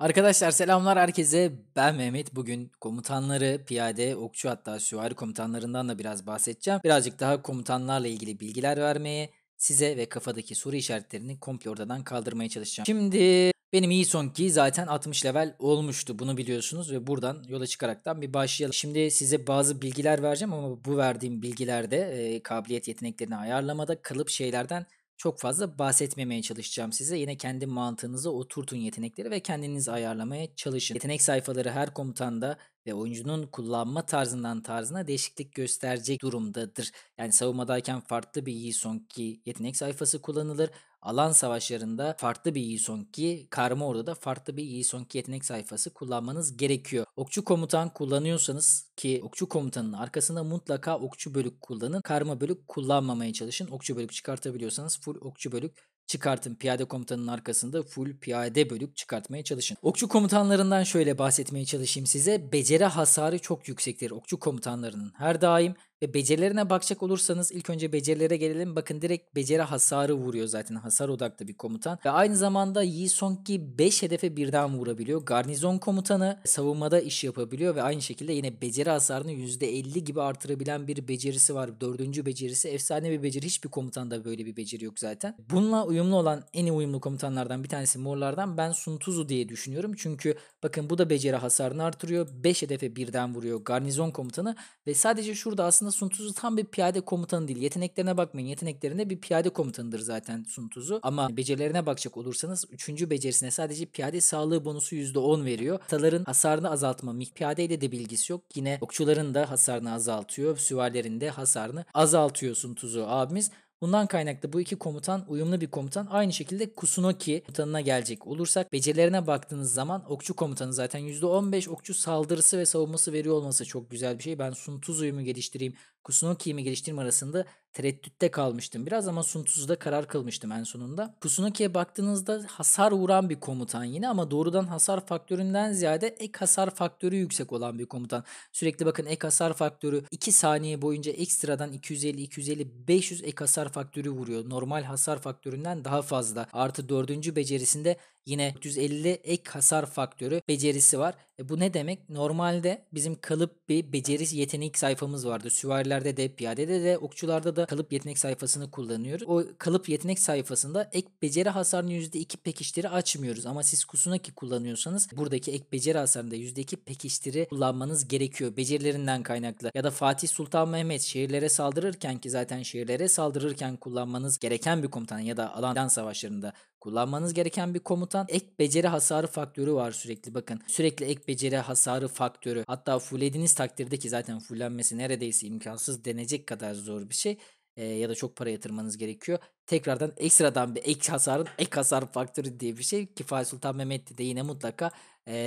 Arkadaşlar selamlar herkese. Ben Mehmet. Bugün komutanları, piyade, okçu hatta süvari komutanlarından da biraz bahsedeceğim. Birazcık daha komutanlarla ilgili bilgiler vermeye, size ve kafadaki soru işaretlerini komple ortadan kaldırmaya çalışacağım. Şimdi benim iyi son ki zaten 60 level olmuştu bunu biliyorsunuz ve buradan yola çıkaraktan bir başlayalım. Şimdi size bazı bilgiler vereceğim ama bu verdiğim bilgilerde e, kabiliyet yeteneklerini ayarlamada kalıp şeylerden çok fazla bahsetmemeye çalışacağım size. Yine kendi mantığınıza oturtun yetenekleri ve kendiniz ayarlamaya çalışın. Yetenek sayfaları her komutanda ve oyuncunun kullanma tarzından tarzına değişiklik gösterecek durumdadır. Yani savunmadayken farklı bir Yisonki yetenek sayfası kullanılır. Alan savaşlarında farklı bir Yisonki karma orada da farklı bir Yisonki yetenek sayfası kullanmanız gerekiyor. Okçu komutan kullanıyorsanız ki okçu komutanın arkasında mutlaka okçu bölük kullanın. Karma bölük kullanmamaya çalışın. Okçu bölük çıkartabiliyorsanız full okçu bölük çıkartın piyade komutanın arkasında full piyade bölük çıkartmaya çalışın. Okçu komutanlarından şöyle bahsetmeye çalışayım size. Beceri hasarı çok yüksektir okçu komutanlarının. Her daim ve becerilerine bakacak olursanız ilk önce becerilere gelelim. Bakın direkt beceri hasarı vuruyor zaten. Hasar odaklı bir komutan. Ve aynı zamanda Yi ki 5 hedefe birden vurabiliyor. Garnizon komutanı savunmada iş yapabiliyor ve aynı şekilde yine beceri hasarını %50 gibi artırabilen bir becerisi var. Dördüncü becerisi efsane bir beceri. Hiçbir komutanda böyle bir beceri yok zaten. Bununla uyumlu olan en iyi uyumlu komutanlardan bir tanesi morlardan ben Sun Tzu diye düşünüyorum. Çünkü bakın bu da beceri hasarını artırıyor. 5 hedefe birden vuruyor garnizon komutanı ve sadece şurada aslında aslında Sun Tzu tam bir piyade komutanı değil. Yeteneklerine bakmayın. Yeteneklerinde bir piyade komutanıdır zaten Sun Tzu. Ama becerilerine bakacak olursanız 3. becerisine sadece piyade sağlığı bonusu %10 veriyor. Ataların hasarını azaltma piyadeyle de bilgisi yok. Yine okçuların da hasarını azaltıyor. Süvarilerin de hasarını azaltıyor Sun Tzu abimiz. Bundan kaynaklı bu iki komutan uyumlu bir komutan. Aynı şekilde Kusunoki komutanına gelecek olursak becerilerine baktığınız zaman okçu komutanı zaten %15 okçu saldırısı ve savunması veriyor olması çok güzel bir şey. Ben Sun tuz mu geliştireyim, Kusunoki mi geliştirme arasında tereddütte kalmıştım biraz ama Sun Tzu'da karar kılmıştım en sonunda. Kusunoki'ye baktığınızda hasar vuran bir komutan yine ama doğrudan hasar faktöründen ziyade ek hasar faktörü yüksek olan bir komutan. Sürekli bakın ek hasar faktörü 2 saniye boyunca ekstradan 250, 250, 500 ek hasar faktörü vuruyor. Normal hasar faktöründen daha fazla. Artı 4. becerisinde yine 150 ek hasar faktörü becerisi var. E bu ne demek? Normalde bizim kalıp bir beceri yetenek sayfamız vardı. Süvari askerlerde de, piyadede de, okçularda da kalıp yetenek sayfasını kullanıyoruz. O kalıp yetenek sayfasında ek beceri hasarını %2 pekiştiri açmıyoruz. Ama siz Kusunaki kullanıyorsanız buradaki ek beceri hasarında %2 pekiştiri kullanmanız gerekiyor. Becerilerinden kaynaklı. Ya da Fatih Sultan Mehmet şehirlere saldırırken ki zaten şehirlere saldırırken kullanmanız gereken bir komutan ya da alandan savaşlarında Kullanmanız gereken bir komutan ek beceri hasarı faktörü var sürekli bakın. Sürekli ek beceri hasarı faktörü. Hatta fullediğiniz takdirde ki zaten fullenmesi neredeyse imkansız denecek kadar zor bir şey. E, ya da çok para yatırmanız gerekiyor. Tekrardan ekstradan bir ek hasarın ek hasar faktörü diye bir şey. Kifay Sultan Mehmet de yine mutlaka e,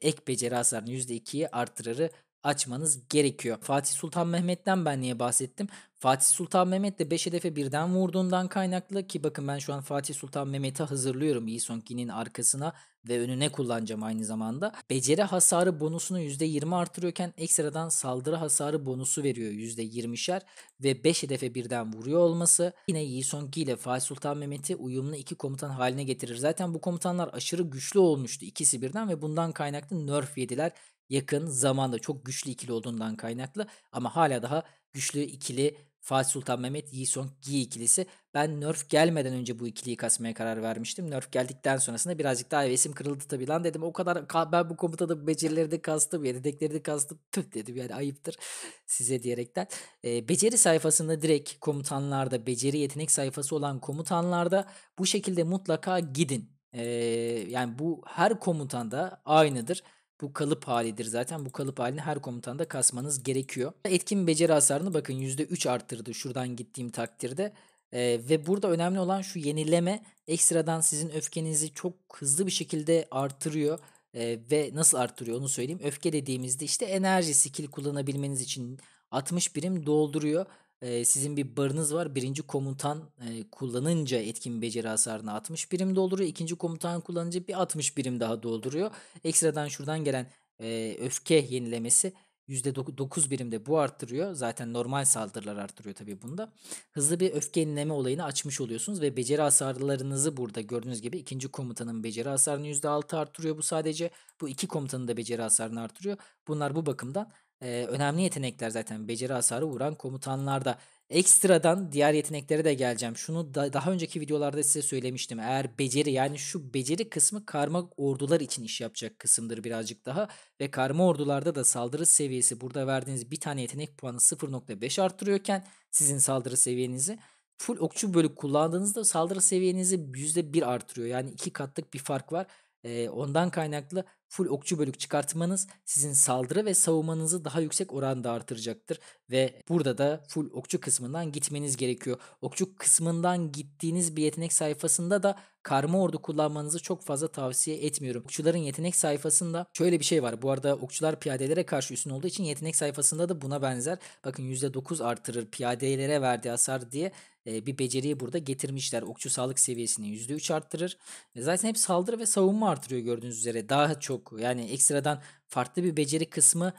ek beceri hasarını %2'ye artırırı açmanız gerekiyor. Fatih Sultan Mehmet'ten ben niye bahsettim? Fatih Sultan Mehmet de 5 hedefe birden vurduğundan kaynaklı ki bakın ben şu an Fatih Sultan Mehmet'i hazırlıyorum Isonki'nin arkasına ve önüne kullanacağım aynı zamanda. Beceri hasarı bonusunu %20 artırıyorken ekstradan saldırı hasarı bonusu veriyor %20'şer ve 5 hedefe birden vuruyor olması yine Yisonki ile Fatih Sultan Mehmet'i uyumlu iki komutan haline getirir. Zaten bu komutanlar aşırı güçlü olmuştu ikisi birden ve bundan kaynaklı nerf yediler yakın zamanda çok güçlü ikili olduğundan kaynaklı ama hala daha güçlü ikili Fatih Sultan Mehmet, Yi Song Gi ikilisi. Ben Nerf gelmeden önce bu ikiliyi kasmaya karar vermiştim. Nerf geldikten sonrasında birazcık daha hevesim kırıldı tabi lan dedim. O kadar ben bu komutada becerileri de kastım, yedekleri de kastım. Tüh dedim yani ayıptır size diyerekten. Ee, beceri sayfasında direkt komutanlarda, beceri yetenek sayfası olan komutanlarda bu şekilde mutlaka gidin. Ee, yani bu her komutanda aynıdır. Bu kalıp halidir zaten. Bu kalıp halini her komutanda kasmanız gerekiyor. Etkin beceri hasarını bakın %3 arttırdı şuradan gittiğim takdirde. Ee, ve burada önemli olan şu yenileme ekstradan sizin öfkenizi çok hızlı bir şekilde artırıyor. Ee, ve nasıl artırıyor onu söyleyeyim. Öfke dediğimizde işte enerji skill kullanabilmeniz için 60 birim dolduruyor sizin bir barınız var. Birinci komutan kullanınca etkin beceri hasarını 60 birim dolduruyor. İkinci komutan kullanınca bir 60 birim daha dolduruyor. Ekstradan şuradan gelen öfke yenilemesi %9 birimde bu arttırıyor. Zaten normal saldırılar arttırıyor tabii bunda. Hızlı bir öfke yenileme olayını açmış oluyorsunuz ve beceri hasarlarınızı burada gördüğünüz gibi ikinci komutanın beceri hasarını %6 arttırıyor bu sadece. Bu iki komutanın da beceri hasarını arttırıyor. Bunlar bu bakımdan Eee, önemli yetenekler zaten beceri hasarı vuran komutanlarda. Ekstradan diğer yeteneklere de geleceğim. Şunu da daha önceki videolarda size söylemiştim. Eğer beceri yani şu beceri kısmı karma ordular için iş yapacak kısımdır birazcık daha. Ve karma ordularda da saldırı seviyesi burada verdiğiniz bir tane yetenek puanı 0.5 arttırıyorken sizin saldırı seviyenizi full okçu bölük kullandığınızda saldırı seviyenizi %1 artırıyor. Yani iki katlık bir fark var. E, ondan kaynaklı full okçu bölük çıkartmanız sizin saldırı ve savunmanızı daha yüksek oranda artıracaktır. Ve burada da full okçu kısmından gitmeniz gerekiyor. Okçu kısmından gittiğiniz bir yetenek sayfasında da karma ordu kullanmanızı çok fazla tavsiye etmiyorum. Okçuların yetenek sayfasında şöyle bir şey var. Bu arada okçular piyadelere karşı üstün olduğu için yetenek sayfasında da buna benzer. Bakın %9 artırır piyadelere verdiği hasar diye bir beceriyi burada getirmişler. Okçu sağlık seviyesini %3 arttırır. E, zaten hep saldırı ve savunma artırıyor gördüğünüz üzere. Daha çok yani ekstradan farklı bir beceri kısmı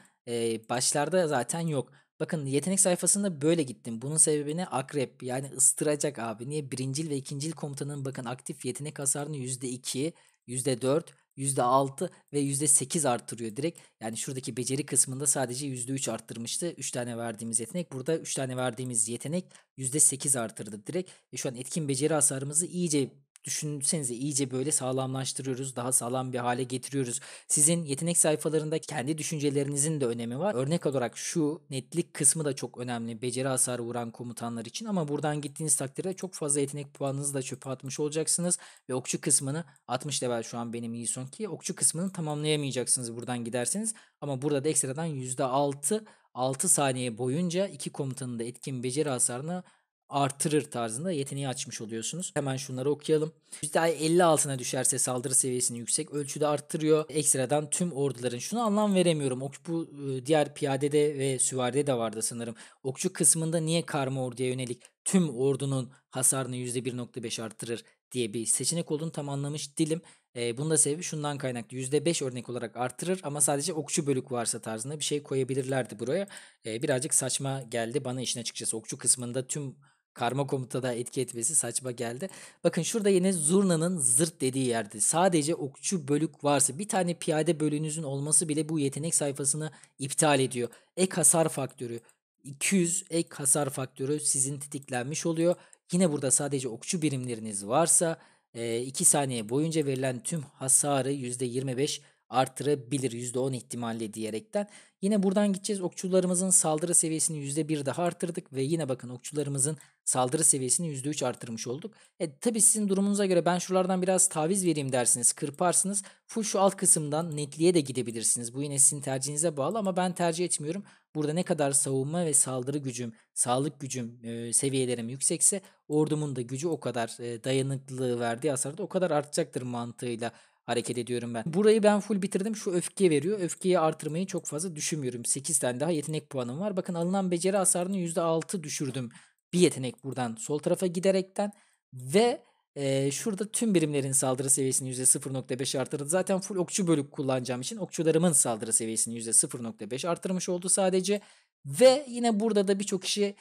başlarda zaten yok. Bakın yetenek sayfasında böyle gittim. Bunun sebebini akrep yani ıstıracak abi. Niye? Birincil ve ikincil komutanın bakın aktif yetenek hasarını %2, %4 %6 ve %8 arttırıyor direkt. Yani şuradaki beceri kısmında sadece %3 arttırmıştı. 3 tane verdiğimiz yetenek. Burada 3 tane verdiğimiz yetenek %8 artırdı direkt. Ve şu an etkin beceri hasarımızı iyice düşünsenize iyice böyle sağlamlaştırıyoruz, daha sağlam bir hale getiriyoruz. Sizin yetenek sayfalarında kendi düşüncelerinizin de önemi var. Örnek olarak şu netlik kısmı da çok önemli beceri hasarı vuran komutanlar için ama buradan gittiğiniz takdirde çok fazla yetenek puanınızı da çöpe atmış olacaksınız ve okçu kısmını 60 level şu an benim iyi son ki okçu kısmını tamamlayamayacaksınız buradan giderseniz ama burada da ekstradan %6 6 saniye boyunca iki komutanın da etkin beceri hasarını artırır tarzında yeteneği açmış oluyorsunuz. Hemen şunları okuyalım. %50 altına düşerse saldırı seviyesini yüksek ölçüde arttırıyor. Ekstradan tüm orduların şunu anlam veremiyorum. Ok bu e, diğer piyadede ve süvaride de vardı sanırım. Okçu kısmında niye karma orduya yönelik tüm ordunun hasarını %1.5 arttırır diye bir seçenek olduğunu tam anlamış dilim. E, bunun da sebebi şundan kaynaklı. %5 örnek olarak artırır ama sadece okçu bölük varsa tarzında bir şey koyabilirlerdi buraya. E, birazcık saçma geldi bana işin açıkçası. Okçu kısmında tüm karma komutada etki etmesi saçma geldi. Bakın şurada yine zurnanın zırt dediği yerde sadece okçu bölük varsa bir tane piyade bölüğünüzün olması bile bu yetenek sayfasını iptal ediyor. Ek hasar faktörü 200 ek hasar faktörü sizin tetiklenmiş oluyor. Yine burada sadece okçu birimleriniz varsa 2 saniye boyunca verilen tüm hasarı %25 artırabilir %10 ihtimalle diyerekten. Yine buradan gideceğiz. Okçularımızın saldırı seviyesini %1 daha arttırdık ve yine bakın okçularımızın saldırı seviyesini %3 artırmış olduk. E tabi sizin durumunuza göre ben şuralardan biraz taviz vereyim dersiniz, kırparsınız. Full şu alt kısımdan netliğe de gidebilirsiniz. Bu yine sizin tercihinize bağlı ama ben tercih etmiyorum. Burada ne kadar savunma ve saldırı gücüm, sağlık gücüm, e, seviyelerim yüksekse ordumun da gücü o kadar e, dayanıklılığı verdiği hasarda o kadar artacaktır mantığıyla hareket ediyorum ben. Burayı ben full bitirdim. Şu öfke veriyor. Öfkeyi artırmayı çok fazla düşünmüyorum. 8 tane daha yetenek puanım var. Bakın alınan beceri hasarını %6 düşürdüm. Bir yetenek buradan sol tarafa giderekten ve ee, şurada tüm birimlerin saldırı seviyesini %0.5 artırdı. Zaten full okçu bölük kullanacağım için okçularımın saldırı seviyesini %0.5 artırmış oldu sadece. Ve yine burada da birçok kişi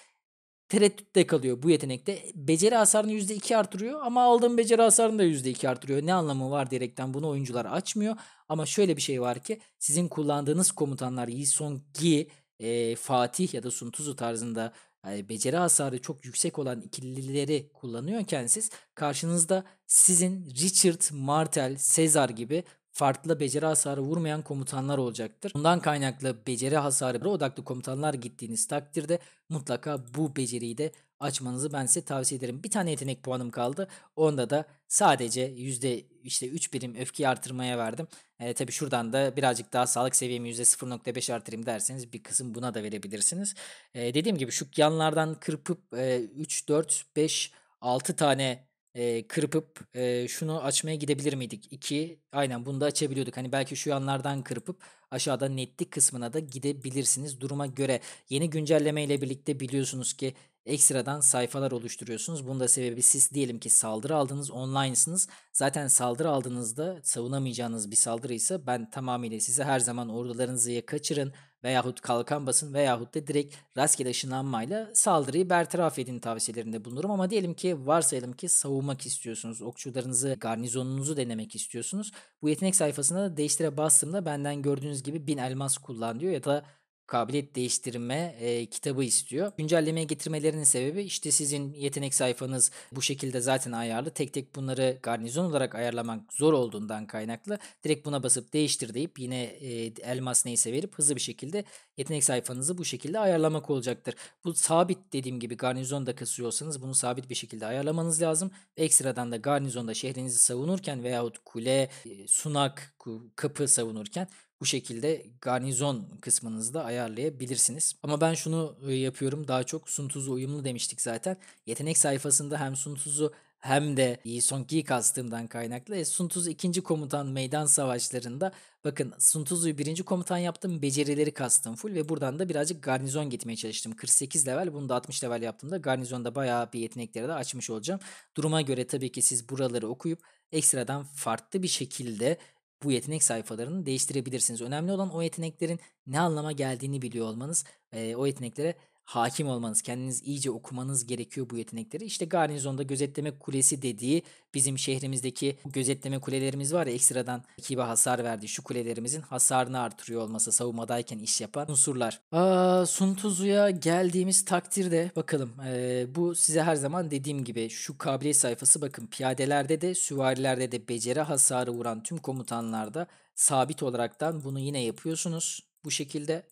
tereddütte kalıyor bu yetenekte. Beceri hasarını %2 artırıyor ama aldığım beceri hasarını da %2 artırıyor. Ne anlamı var diyerekten bunu oyuncular açmıyor. Ama şöyle bir şey var ki sizin kullandığınız komutanlar Yi Song Gi, e, Fatih ya da Sun Tzu tarzında yani e, beceri hasarı çok yüksek olan ikilileri kullanıyorken siz karşınızda sizin Richard, Martel, Caesar gibi farklı beceri hasarı vurmayan komutanlar olacaktır. Bundan kaynaklı beceri hasarı odaklı komutanlar gittiğiniz takdirde mutlaka bu beceriyi de açmanızı ben size tavsiye ederim. Bir tane yetenek puanım kaldı. Onda da sadece yüzde işte 3 birim öfkeyi artırmaya verdim. E, tabii şuradan da birazcık daha sağlık seviyemi yüzde %0.5 artırayım derseniz bir kısım buna da verebilirsiniz. E, dediğim gibi şu yanlardan kırpıp e, 3, 4, 5, 6 tane e, kırpıp e, şunu açmaya gidebilir miydik? İki aynen bunu da açabiliyorduk. Hani belki şu yanlardan kırpıp aşağıda netlik kısmına da gidebilirsiniz duruma göre. Yeni güncelleme ile birlikte biliyorsunuz ki ekstradan sayfalar oluşturuyorsunuz. Bunun da sebebi siz diyelim ki saldırı aldınız, online'sınız. Zaten saldırı aldığınızda savunamayacağınız bir saldırıysa ben tamamıyla size her zaman ordularınızı ya kaçırın veyahut kalkan basın veyahut da direkt rastgele ışınlanmayla saldırıyı bertaraf edin tavsiyelerinde bulunurum. Ama diyelim ki varsayalım ki savunmak istiyorsunuz. Okçularınızı, garnizonunuzu denemek istiyorsunuz. Bu yetenek sayfasında da değiştire bastığımda benden gördüğünüz gibi bin elmas kullan diyor ya da kabiliyet değiştirme e, kitabı istiyor. Güncellemeye getirmelerinin sebebi işte sizin yetenek sayfanız bu şekilde zaten ayarlı. Tek tek bunları garnizon olarak ayarlamak zor olduğundan kaynaklı. Direkt buna basıp değiştir deyip yine e, elmas neyse verip hızlı bir şekilde yetenek sayfanızı bu şekilde ayarlamak olacaktır. Bu sabit dediğim gibi garnizonda da kasıyorsanız bunu sabit bir şekilde ayarlamanız lazım. Ekstradan da garnizonda şehrinizi savunurken veyahut kule, e, sunak, kapı savunurken bu şekilde garnizon kısmınızda ayarlayabilirsiniz. Ama ben şunu e, yapıyorum daha çok suntuzu uyumlu demiştik zaten. Yetenek sayfasında hem suntuzu hem de Yi e, Song Yi kastığımdan kaynaklı. E, Sun ikinci komutan meydan savaşlarında bakın Sun birinci komutan yaptım becerileri kastım full ve buradan da birazcık garnizon gitmeye çalıştım. 48 level bunu da 60 level yaptığımda garnizonda bayağı bir yetenekleri de açmış olacağım. Duruma göre tabii ki siz buraları okuyup ekstradan farklı bir şekilde bu yetenek sayfalarını değiştirebilirsiniz. Önemli olan o yeteneklerin ne anlama geldiğini biliyor olmanız. E, o yeteneklere hakim olmanız, kendiniz iyice okumanız gerekiyor bu yetenekleri. İşte garnizonda gözetleme kulesi dediği bizim şehrimizdeki gözetleme kulelerimiz var ya ekstradan rakibe hasar verdi. şu kulelerimizin hasarını artırıyor olması savunmadayken iş yapan unsurlar. Aa, Suntuzu'ya geldiğimiz takdirde bakalım e, bu size her zaman dediğim gibi şu kabiliyet sayfası bakın piyadelerde de süvarilerde de beceri hasarı vuran tüm komutanlarda sabit olaraktan bunu yine yapıyorsunuz bu şekilde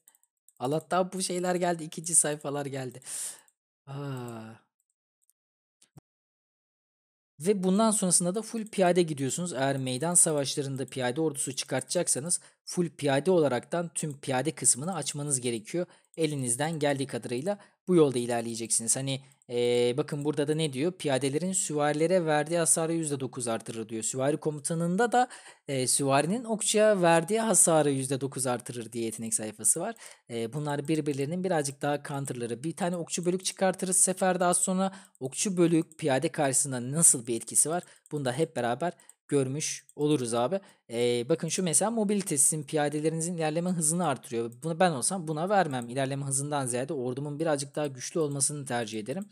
Allah'tan bu şeyler geldi. ikinci sayfalar geldi. Aa. Ve bundan sonrasında da full piyade gidiyorsunuz. Eğer meydan savaşlarında piyade ordusu çıkartacaksanız full piyade olaraktan tüm piyade kısmını açmanız gerekiyor. Elinizden geldiği kadarıyla bu yolda ilerleyeceksiniz. Hani ee, bakın burada da ne diyor? Piyadelerin süvarilere verdiği hasarı %9 artırır diyor. Süvari komutanında da e, süvarinin okçuya verdiği hasarı %9 artırır diye yetenek sayfası var. E, bunlar birbirlerinin birazcık daha counterları. Bir tane okçu bölük çıkartırız seferde az sonra okçu bölük piyade karşısında nasıl bir etkisi var? Bunu da hep beraber görmüş oluruz abi. Ee, bakın şu mesela mobilite sizin piyadelerinizin ilerleme hızını artırıyor. Bunu ben olsam buna vermem. İlerleme hızından ziyade ordumun birazcık daha güçlü olmasını tercih ederim.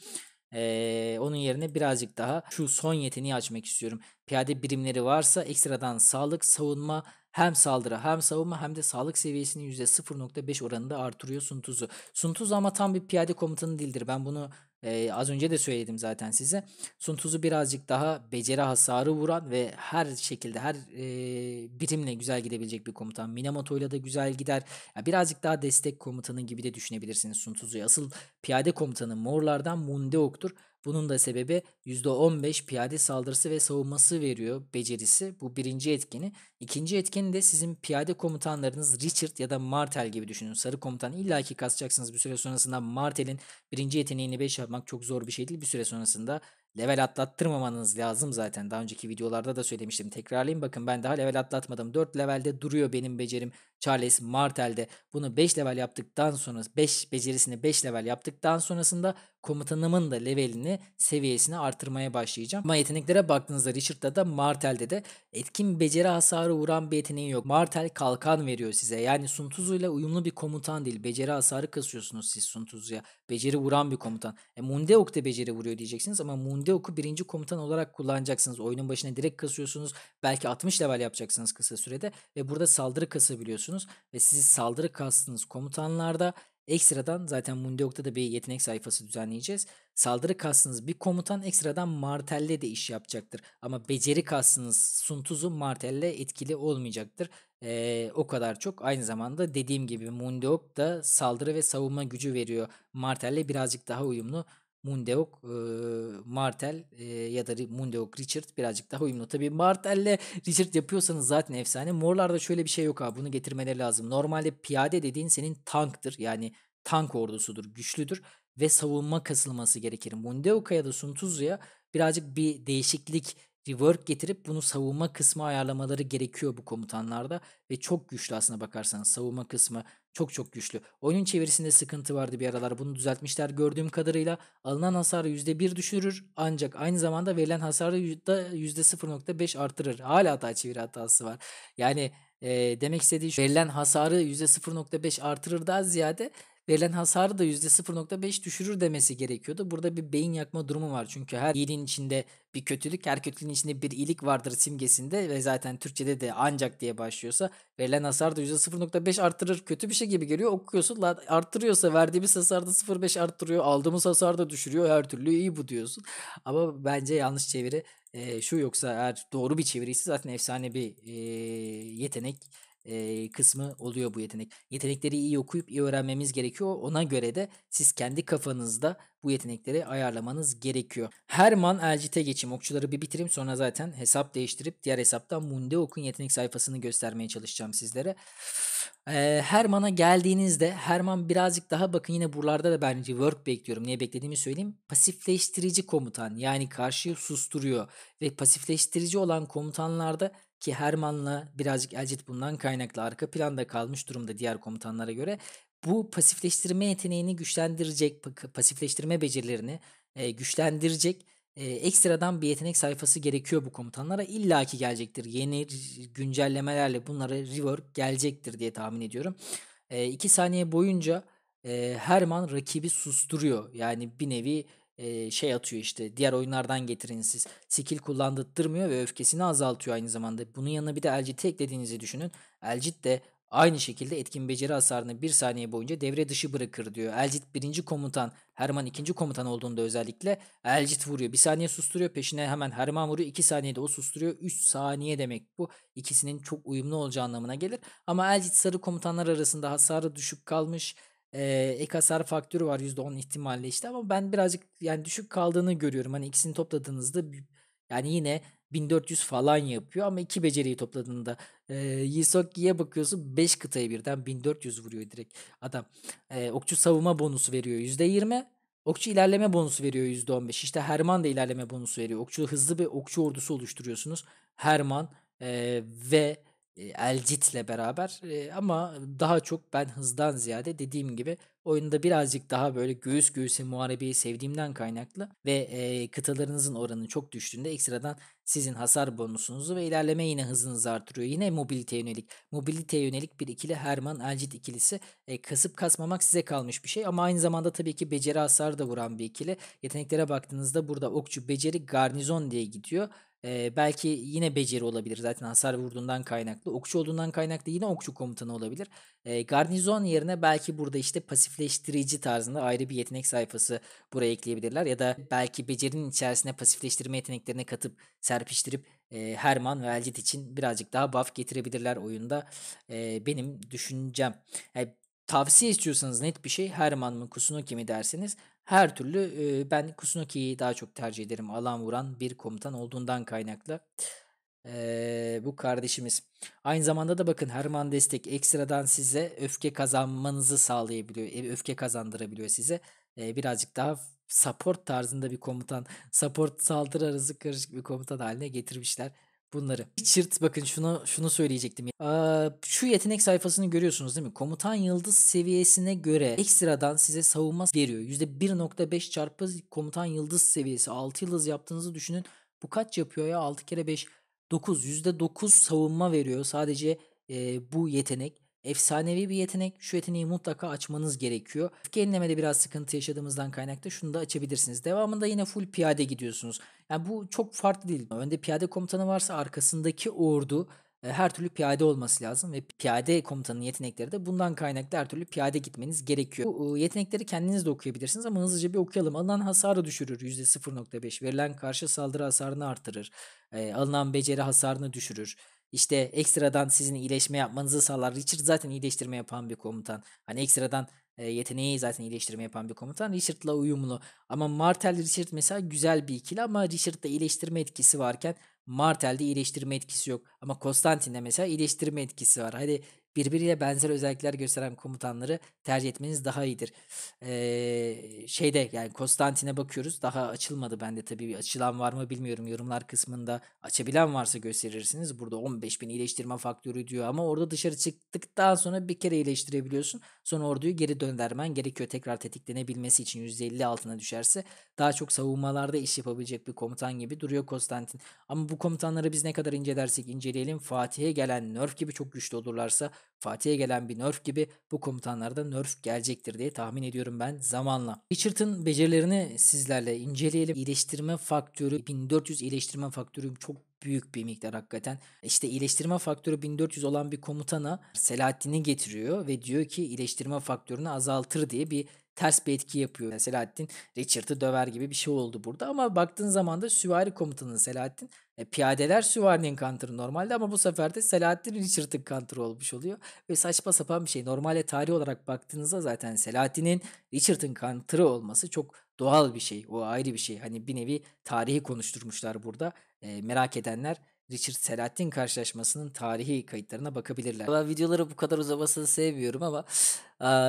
Ee, onun yerine birazcık daha şu son yeteneği açmak istiyorum. Piyade birimleri varsa ekstradan sağlık, savunma, hem saldırı hem savunma hem de sağlık seviyesini %0.5 oranında artırıyor Suntuzu. Suntuz ama tam bir piyade komutanı değildir. Ben bunu ee, az önce de söyledim zaten size. Sun Tzu'yu birazcık daha beceri hasarı vuran ve her şekilde her e, birimle güzel gidebilecek bir komutan. Minamoto ile de güzel gider. Yani birazcık daha destek komutanı gibi de düşünebilirsiniz Sun Tzu'yu. Asıl piyade komutanı Morlardan Mundeok'tur. Bunun da sebebi %15 piyade saldırısı ve savunması veriyor becerisi. Bu birinci etkeni. İkinci etkeni de sizin piyade komutanlarınız Richard ya da Martel gibi düşünün. Sarı komutan illaki kasacaksınız bir süre sonrasında. Martel'in birinci yeteneğini 5 yapmak çok zor bir şey değil. Bir süre sonrasında level atlattırmamanız lazım zaten. Daha önceki videolarda da söylemiştim. Tekrarlayayım bakın ben daha level atlatmadım. 4 levelde duruyor benim becerim. Charles Martel'de bunu 5 level yaptıktan sonra 5 becerisini 5 level yaptıktan sonrasında komutanımın da levelini seviyesini artırmaya başlayacağım. Ama yeteneklere baktığınızda Richard'da da Martel'de de etkin beceri hasarı vuran bir yeteneği yok. Martel kalkan veriyor size. Yani Suntuzu'yla uyumlu bir komutan değil. Beceri hasarı kasıyorsunuz siz Suntuzu'ya. Beceri vuran bir komutan. E, Mundeok da beceri vuruyor diyeceksiniz ama Mundeok'u birinci komutan olarak kullanacaksınız. Oyunun başına direkt kasıyorsunuz. Belki 60 level yapacaksınız kısa sürede ve burada saldırı kasabiliyorsunuz ve sizi saldırı kastınız komutanlarda Ekstradan zaten Mundiok'ta da bir yetenek sayfası düzenleyeceğiz. Saldırı kastınız bir komutan ekstradan martelle de iş yapacaktır. Ama beceri kastınız suntuzu martelle etkili olmayacaktır. Ee, o kadar çok. Aynı zamanda dediğim gibi Mundiok da saldırı ve savunma gücü veriyor. Martelle birazcık daha uyumlu. Mundeok e, Martel e, ya da Mundeok Richard birazcık daha uyumlu. Tabii Martel'le Richard yapıyorsanız zaten efsane. Morlarda şöyle bir şey yok abi bunu getirmeleri lazım. Normalde piyade dediğin senin tanktır. Yani tank ordusudur, güçlüdür ve savunma kasılması gerekir. Mundeok'a ya da Suntuzu'ya birazcık bir değişiklik rework getirip bunu savunma kısmı ayarlamaları gerekiyor bu komutanlarda ve çok güçlü aslında bakarsanız savunma kısmı çok çok güçlü. Oyunun çevirisinde sıkıntı vardı bir aralar. Bunu düzeltmişler gördüğüm kadarıyla. Alınan hasarı %1 düşürür ancak aynı zamanda verilen hasarı da %0.5 artırır. Hala hata çeviri hatası var. Yani e, demek istediği şu, verilen hasarı %0.5 artırır daha ziyade verilen hasarı da %0.5 düşürür demesi gerekiyordu. Burada bir beyin yakma durumu var. Çünkü her iyiliğin içinde bir kötülük, her kötülüğün içinde bir iyilik vardır simgesinde ve zaten Türkçe'de de ancak diye başlıyorsa verilen hasar da %0.5 artırır. Kötü bir şey gibi geliyor. Okuyorsun lan arttırıyorsa verdiğimiz hasar da 0.5 arttırıyor. Aldığımız hasar da düşürüyor. Her türlü iyi bu diyorsun. Ama bence yanlış çeviri e, şu yoksa eğer doğru bir çeviriyse zaten efsane bir e, yetenek e, kısmı oluyor bu yetenek. Yetenekleri iyi okuyup iyi öğrenmemiz gerekiyor. Ona göre de siz kendi kafanızda bu yetenekleri ayarlamanız gerekiyor. Herman Elcit'e geçeyim. Okçuları bir bitireyim sonra zaten hesap değiştirip diğer hesaptan Munde Ok'un yetenek sayfasını göstermeye çalışacağım sizlere. Ee, Herman'a geldiğinizde Herman birazcık daha bakın yine buralarda da bence work bekliyorum. Niye beklediğimi söyleyeyim. Pasifleştirici komutan yani karşıyı susturuyor ve pasifleştirici olan komutanlarda ki Herman'la birazcık Elcit bundan kaynaklı arka planda kalmış durumda diğer komutanlara göre. Bu pasifleştirme yeteneğini güçlendirecek, pasifleştirme becerilerini e, güçlendirecek e, ekstradan bir yetenek sayfası gerekiyor bu komutanlara. İlla ki gelecektir. Yeni güncellemelerle bunlara rework gelecektir diye tahmin ediyorum. e, iki saniye boyunca e, Herman rakibi susturuyor. Yani bir nevi şey atıyor işte diğer oyunlardan getirin siz. Skill kullandırtmıyor ve öfkesini azaltıyor aynı zamanda. Bunun yanına bir de Elcit'i eklediğinizi düşünün. Elcit de Aynı şekilde etkin beceri hasarını bir saniye boyunca devre dışı bırakır diyor. Elcit birinci komutan, Herman ikinci komutan olduğunda özellikle Elcit vuruyor. Bir saniye susturuyor peşine hemen Herman vuruyor. iki saniyede o susturuyor. Üç saniye demek bu. ikisinin çok uyumlu olacağı anlamına gelir. Ama Elcit sarı komutanlar arasında hasarı düşük kalmış e, ek hasar faktörü var %10 ihtimalle işte ama ben birazcık yani düşük kaldığını görüyorum. Hani ikisini topladığınızda yani yine 1400 falan yapıyor ama iki beceriyi topladığında e, Yisoki'ye bakıyorsun 5 kıtayı birden 1400 vuruyor direkt adam. E, okçu savunma bonusu veriyor %20. Okçu ilerleme bonusu veriyor %15. İşte Herman da ilerleme bonusu veriyor. Okçu hızlı bir okçu ordusu oluşturuyorsunuz. Herman e, ve e, Elcit'le beraber ama daha çok ben hızdan ziyade dediğim gibi oyunda birazcık daha böyle göğüs göğüse muharebeyi sevdiğimden kaynaklı ve kıtalarınızın oranı çok düştüğünde ekstradan sizin hasar bonusunuzu ve ilerleme yine hızınızı artırıyor. Yine mobiliteye yönelik. Mobiliteye yönelik bir ikili Herman Elcit ikilisi kasıp kasmamak size kalmış bir şey ama aynı zamanda tabii ki beceri hasar da vuran bir ikili. Yeteneklere baktığınızda burada okçu beceri garnizon diye gidiyor ee, belki yine beceri olabilir zaten hasar vurduğundan kaynaklı. Okçu olduğundan kaynaklı yine okçu komutanı olabilir. Ee, garnizon yerine belki burada işte pasifleştirici tarzında ayrı bir yetenek sayfası buraya ekleyebilirler. Ya da belki becerinin içerisine pasifleştirme yeteneklerini katıp serpiştirip e, Herman ve Elcit için birazcık daha buff getirebilirler oyunda. E, benim düşüncem. Yani e, tavsiye istiyorsanız net bir şey Herman mı Kusunuki mi derseniz her türlü e, ben Kusunoki'yi daha çok tercih ederim. Alan vuran bir komutan olduğundan kaynaklı. E, bu kardeşimiz. Aynı zamanda da bakın Herman Destek ekstradan size öfke kazanmanızı sağlayabiliyor. Öfke kazandırabiliyor size. E, birazcık daha support tarzında bir komutan. Support saldırı arası karışık bir komutan haline getirmişler bunları. Richard bakın şunu şunu söyleyecektim. Aa, ee, şu yetenek sayfasını görüyorsunuz değil mi? Komutan yıldız seviyesine göre ekstradan size savunma veriyor. %1.5 çarpı komutan yıldız seviyesi. 6 yıldız yaptığınızı düşünün. Bu kaç yapıyor ya? 6 kere 5 9. %9 savunma veriyor sadece e, bu yetenek efsanevi bir yetenek. Şu yeteneği mutlaka açmanız gerekiyor. Öfke yenilemede biraz sıkıntı yaşadığımızdan kaynaklı şunu da açabilirsiniz. Devamında yine full piyade gidiyorsunuz. Yani bu çok farklı değil. Önde piyade komutanı varsa arkasındaki ordu e, her türlü piyade olması lazım ve piyade komutanın yetenekleri de bundan kaynaklı her türlü piyade gitmeniz gerekiyor. Bu e, yetenekleri kendiniz de okuyabilirsiniz ama hızlıca bir okuyalım. Alınan hasarı düşürür %0.5, verilen karşı saldırı hasarını artırır, e, alınan beceri hasarını düşürür, işte ekstradan sizin iyileşme yapmanızı sağlar. Richard zaten iyileştirme yapan bir komutan. Hani ekstradan e, yeteneği zaten iyileştirme yapan bir komutan. Richard'la uyumlu. Ama Martel Richard mesela güzel bir ikili ama Richard'da iyileştirme etkisi varken Martel'de iyileştirme etkisi yok. Ama Konstantin'de mesela iyileştirme etkisi var. Hadi birbiriyle benzer özellikler gösteren komutanları tercih etmeniz daha iyidir. Ee, şeyde yani Konstantin'e bakıyoruz. Daha açılmadı bende tabii. Açılan var mı bilmiyorum. Yorumlar kısmında açabilen varsa gösterirsiniz. Burada 15 bin iyileştirme faktörü diyor ama orada dışarı çıktıktan sonra bir kere iyileştirebiliyorsun. Sonra orduyu geri döndürmen gerekiyor. Tekrar tetiklenebilmesi için 150 altına düşerse daha çok savunmalarda iş yapabilecek bir komutan gibi duruyor Konstantin. Ama bu komutanları biz ne kadar incelersek inceleyelim Fatih'e gelen Nerf gibi çok güçlü olurlarsa Fatih'e gelen bir nerf gibi bu komutanlarda nerf gelecektir diye tahmin ediyorum ben zamanla. Richard'ın becerilerini sizlerle inceleyelim. İyileştirme faktörü 1400 iyileştirme faktörü çok büyük bir miktar hakikaten. İşte iyileştirme faktörü 1400 olan bir komutana Selahattin'i getiriyor ve diyor ki iyileştirme faktörünü azaltır diye bir ters bir etki yapıyor. Selahattin Richard'ı döver gibi bir şey oldu burada ama baktığın zaman da süvari komutanın Selahattin e, piyadeler süvarinin counter'ı normalde ama bu sefer de Selahattin Richard'ın counter'ı olmuş oluyor. Ve saçma sapan bir şey. Normalde tarih olarak baktığınızda zaten Selahattin'in Richard'ın counter'ı olması çok doğal bir şey. O ayrı bir şey. Hani bir nevi tarihi konuşturmuşlar burada. E, merak edenler Richard Selahattin karşılaşmasının tarihi kayıtlarına bakabilirler. Ben videoları bu kadar uzamasını sevmiyorum ama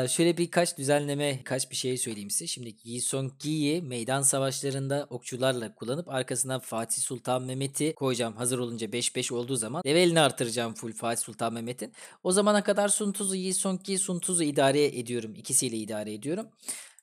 şöyle birkaç düzenleme, kaç bir şey söyleyeyim size. Şimdi Yi Song Gi'yi meydan savaşlarında okçularla kullanıp arkasından Fatih Sultan Mehmet'i koyacağım. Hazır olunca 5-5 olduğu zaman levelini artıracağım full Fatih Sultan Mehmet'in. O zamana kadar Sun Tzu, Yi Song Gi, Sun Tzu idare ediyorum. İkisiyle idare ediyorum.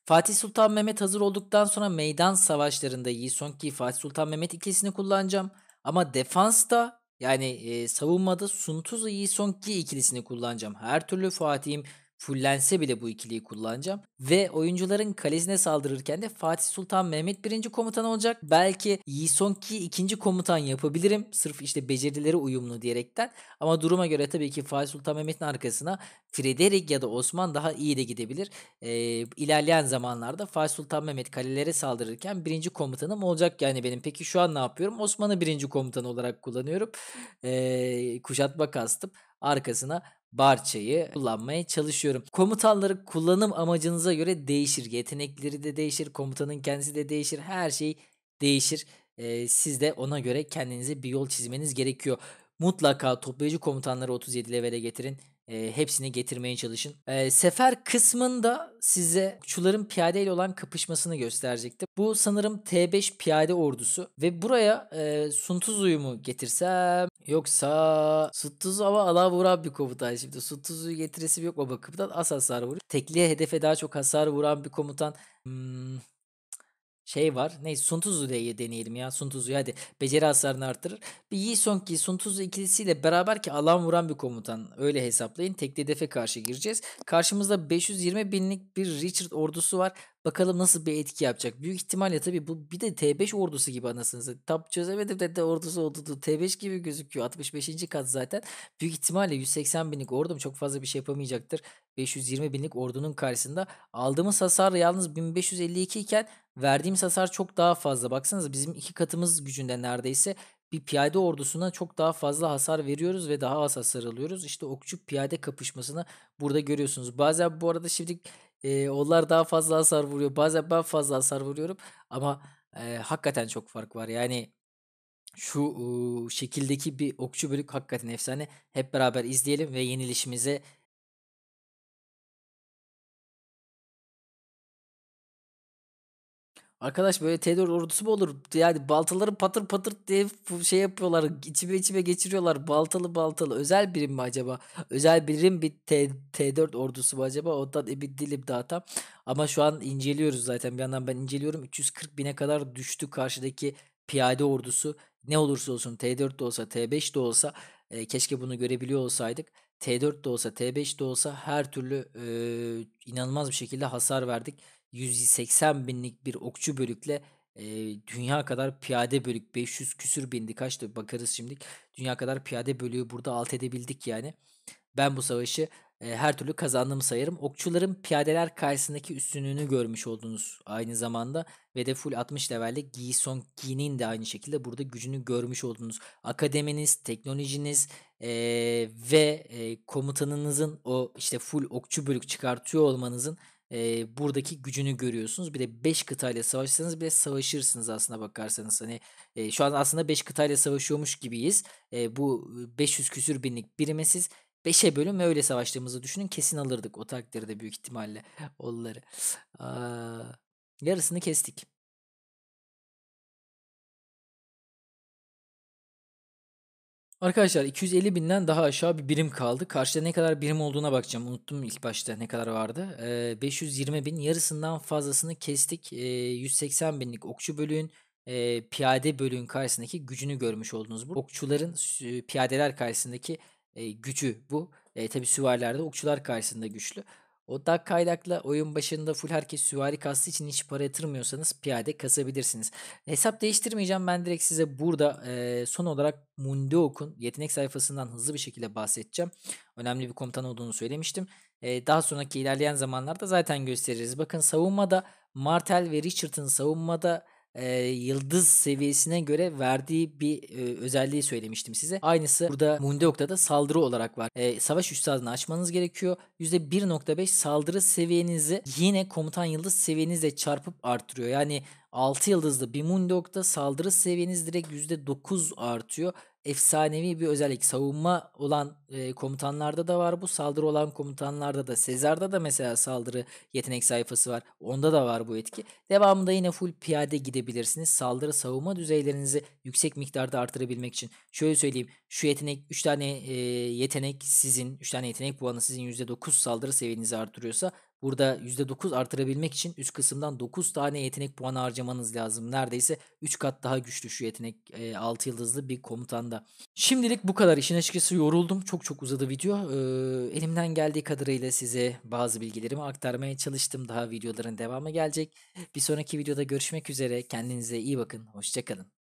Fatih Sultan Mehmet hazır olduktan sonra meydan savaşlarında Yi Song Gi, Fatih Sultan Mehmet ikisini kullanacağım. Ama defansta yani e, savunmada Suntuza Yisong Ki ikilisini kullanacağım. Her türlü Fatih'im fullense bile bu ikiliyi kullanacağım. Ve oyuncuların kalesine saldırırken de Fatih Sultan Mehmet birinci komutan olacak. Belki Yi Song ikinci komutan yapabilirim. Sırf işte becerileri uyumlu diyerekten. Ama duruma göre tabii ki Fatih Sultan Mehmet'in arkasına Frederick ya da Osman daha iyi de gidebilir. Ee, ilerleyen zamanlarda Fatih Sultan Mehmet kalelere saldırırken birinci komutanım olacak yani benim. Peki şu an ne yapıyorum? Osman'ı birinci komutan olarak kullanıyorum. Ee, kuşatma kastım arkasına barçayı kullanmaya çalışıyorum. Komutanları kullanım amacınıza göre değişir. Yetenekleri de değişir, komutanın kendisi de değişir. Her şey değişir. Ee, siz de ona göre kendinize bir yol çizmeniz gerekiyor. Mutlaka toplayıcı komutanları 37 levele getirin. E, hepsini getirmeye çalışın. E, sefer kısmında size okçuların ile olan kapışmasını gösterecekti. Bu sanırım T5 piyade ordusu ve buraya e, Suntuz uyumu getirsem yoksa Suntuz ama ala vuran bir komutan şimdi. Suntuz'u getiresi yok o bakımdan az hasar vuruyor. Tekliye hedefe daha çok hasar vuran bir komutan. Hmm, şey var. Neyse Sun Tzu'yu deneyelim ya. Sun Tzu'yu hadi. Beceri hasarını arttırır Bir Yi Song Ki Sun Tzu ikilisiyle beraber ki alan vuran bir komutan. Öyle hesaplayın. Tekli hedefe karşı gireceğiz. Karşımızda 520 binlik bir Richard ordusu var. Bakalım nasıl bir etki yapacak. Büyük ihtimalle tabii bu bir de T5 ordusu gibi anasınız satayım. Tam çözemedim de, de ordusu olduğu T5 gibi gözüküyor. 65. kat zaten. Büyük ihtimalle 180 binlik ordum çok fazla bir şey yapamayacaktır. 520 binlik ordunun karşısında. Aldığımız hasar yalnız 1552 iken verdiğimiz hasar çok daha fazla. Baksanıza bizim iki katımız gücünde neredeyse bir piyade ordusuna çok daha fazla hasar veriyoruz ve daha az hasar alıyoruz. İşte okçu piyade kapışmasını burada görüyorsunuz. Bazen bu arada şimdi Eee, onlar daha fazla hasar vuruyor. Bazen ben fazla hasar vuruyorum ama, eee, hakikaten çok fark var. Yani, şu, uuu, şekildeki bir okçu bölük hakikaten efsane. Hep beraber izleyelim ve yenilişimize Arkadaş böyle Theodor ordusu mu olur? Yani baltaları patır patır diye şey yapıyorlar. içime içime geçiriyorlar. Baltalı baltalı. Özel birim mi acaba? Özel birim bir T T4 ordusu mu acaba? Ondan emin değilim daha tam. Ama şu an inceliyoruz zaten. Bir yandan ben inceliyorum. 340 bine kadar düştü karşıdaki piyade ordusu. Ne olursa olsun T4 de olsa T5 de olsa e, keşke bunu görebiliyor olsaydık. T4 de olsa T5 de olsa her türlü e, inanılmaz bir şekilde hasar verdik. 180 binlik bir okçu bölükle e, dünya kadar piyade bölük 500 küsür bindi kaçtı bakarız şimdi. Dünya kadar piyade bölüğü burada alt edebildik yani. Ben bu savaşı e, her türlü kazandım sayarım. Okçuların piyadeler karşısındaki üstünlüğünü görmüş oldunuz aynı zamanda. Ve de full 60 levelde Gison Song Gi'nin de aynı şekilde burada gücünü görmüş oldunuz. Akademiniz, teknolojiniz e, ve e, komutanınızın o işte full okçu bölük çıkartıyor olmanızın e, buradaki gücünü görüyorsunuz. Bir de 5 kıtayla savaşsanız bile savaşırsınız aslında bakarsanız. Hani e, şu an aslında 5 kıtayla savaşıyormuş gibiyiz. E, bu 500 küsür binlik birimesiz siz 5'e bölün ve öyle savaştığımızı düşünün. Kesin alırdık o takdirde büyük ihtimalle onları. Aa, yarısını kestik. Arkadaşlar 250 binden daha aşağı bir birim kaldı. Karşıda ne kadar birim olduğuna bakacağım. Unuttum ilk başta ne kadar vardı. Ee, 520 bin yarısından fazlasını kestik. Ee, 180 binlik okçu bölüğün e, piyade bölüğün karşısındaki gücünü görmüş oldunuz. Bu okçuların piyadeler karşısındaki e, gücü bu. E, Tabi süvarilerde okçular karşısında güçlü. Odak kaynakla oyun başında full herkes süvari kastı için hiç para yatırmıyorsanız piyade kasabilirsiniz. Hesap değiştirmeyeceğim ben direkt size burada e, son olarak Mundeok'un yetenek sayfasından hızlı bir şekilde bahsedeceğim. Önemli bir komutan olduğunu söylemiştim. E, daha sonraki ilerleyen zamanlarda zaten gösteririz. Bakın savunmada Martel ve Richard'ın savunmada eee, yıldız seviyesine göre verdiği bir e, özelliği söylemiştim size. Aynısı burada Mundeok'ta da saldırı olarak var. Eee, savaş üstadını açmanız gerekiyor. %1.5 saldırı seviyenizi yine komutan yıldız seviyenizle çarpıp artırıyor. Yani 6 yıldızlı bir Mundok'ta saldırı seviyeniz direkt %9 artıyor efsanevi bir özellik. Savunma olan e, komutanlarda da var bu. Saldırı olan komutanlarda da. Sezar'da da mesela saldırı yetenek sayfası var. Onda da var bu etki. Devamında yine full piyade gidebilirsiniz. Saldırı savunma düzeylerinizi yüksek miktarda artırabilmek için. Şöyle söyleyeyim. Şu yetenek 3 tane e, yetenek sizin 3 tane yetenek puanı sizin %9 saldırı seviyenizi artırıyorsa Burada %9 artırabilmek için üst kısımdan 9 tane yetenek puanı harcamanız lazım. Neredeyse 3 kat daha güçlü şu yetenek e, 6 yıldızlı bir komutanda. Şimdilik bu kadar. İşin açıkçası yoruldum. Çok çok uzadı video. Ee, elimden geldiği kadarıyla size bazı bilgilerimi aktarmaya çalıştım. Daha videoların devamı gelecek. Bir sonraki videoda görüşmek üzere. Kendinize iyi bakın. Hoşçakalın.